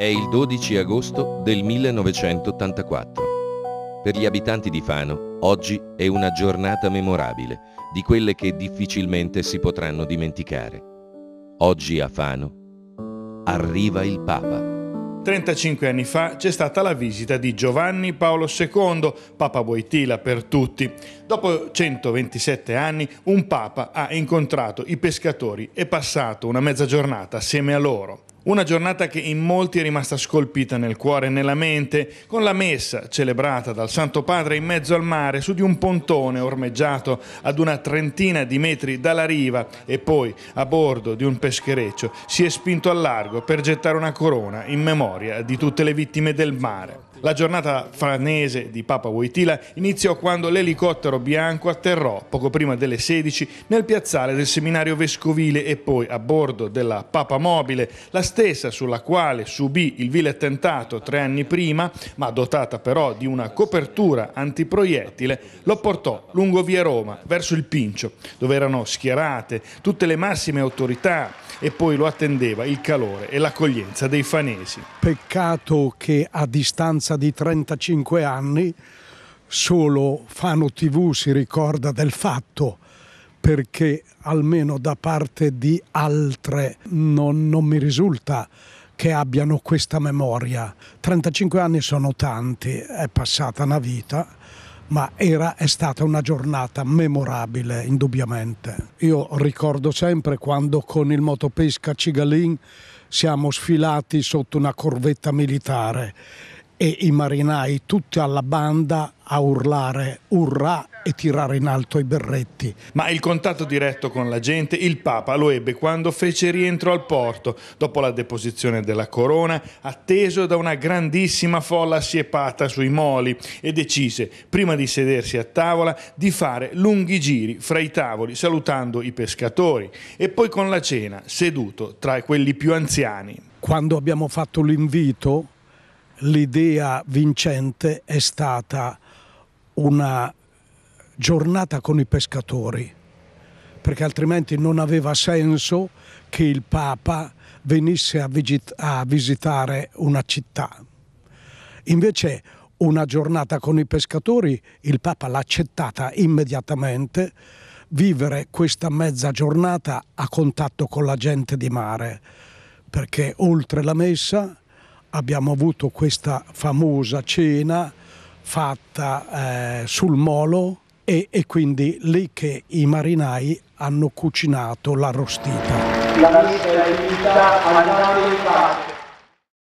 È il 12 agosto del 1984. Per gli abitanti di Fano, oggi è una giornata memorabile, di quelle che difficilmente si potranno dimenticare. Oggi a Fano arriva il Papa. 35 anni fa c'è stata la visita di Giovanni Paolo II, Papa Boitila per tutti. Dopo 127 anni un Papa ha incontrato i pescatori e passato una mezza giornata assieme a loro. Una giornata che in molti è rimasta scolpita nel cuore e nella mente, con la messa celebrata dal Santo Padre in mezzo al mare su di un pontone ormeggiato ad una trentina di metri dalla riva e poi a bordo di un peschereccio si è spinto al largo per gettare una corona in memoria di tutte le vittime del mare. La giornata franese di Papa Wojtyla iniziò quando l'elicottero bianco atterrò poco prima delle 16 nel piazzale del seminario vescovile e poi a bordo della Papa Mobile, la stessa sulla quale subì il vile attentato tre anni prima, ma dotata però di una copertura antiproiettile, lo portò lungo via Roma verso il Pincio, dove erano schierate tutte le massime autorità e poi lo attendeva il calore e l'accoglienza dei fanesi. Peccato che a distanza distanza di 35 anni solo Fano TV si ricorda del fatto perché almeno da parte di altre non, non mi risulta che abbiano questa memoria. 35 anni sono tanti, è passata una vita, ma era, è stata una giornata memorabile, indubbiamente. Io ricordo sempre quando con il motopesca Cigalin siamo sfilati sotto una corvetta militare e i marinai tutti alla banda a urlare urrà e tirare in alto i berretti. Ma il contatto diretto con la gente il Papa lo ebbe quando fece rientro al porto, dopo la deposizione della corona, atteso da una grandissima folla assiepata sui moli e decise, prima di sedersi a tavola, di fare lunghi giri fra i tavoli salutando i pescatori e poi con la cena seduto tra quelli più anziani. Quando abbiamo fatto l'invito l'idea vincente è stata una giornata con i pescatori, perché altrimenti non aveva senso che il Papa venisse a, visitare una città. Invece una giornata con i pescatori il Papa l'ha accettata immediatamente, vivere questa mezza giornata a contatto con la gente di mare, perché oltre la messa abbiamo avuto questa famosa cena fatta eh, sul molo e, e, quindi lì che i marinai hanno cucinato l'arrostita. La